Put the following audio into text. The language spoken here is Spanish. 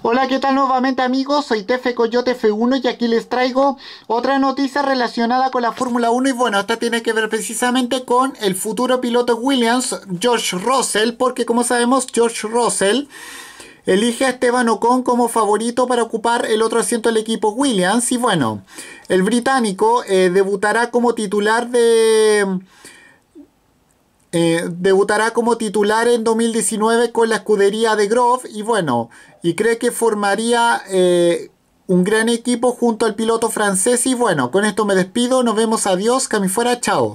Hola, ¿qué tal nuevamente amigos? Soy Tefe Coyote F1 y aquí les traigo otra noticia relacionada con la Fórmula 1 y bueno, esta tiene que ver precisamente con el futuro piloto Williams, George Russell, porque como sabemos, George Russell elige a Esteban Ocon como favorito para ocupar el otro asiento del equipo Williams y bueno, el británico eh, debutará como titular de eh, debutará como titular en 2019 con la escudería de Grove y bueno, y cree que formaría eh, un gran equipo junto al piloto francés y bueno, con esto me despido, nos vemos, adiós, Cami fuera, chao.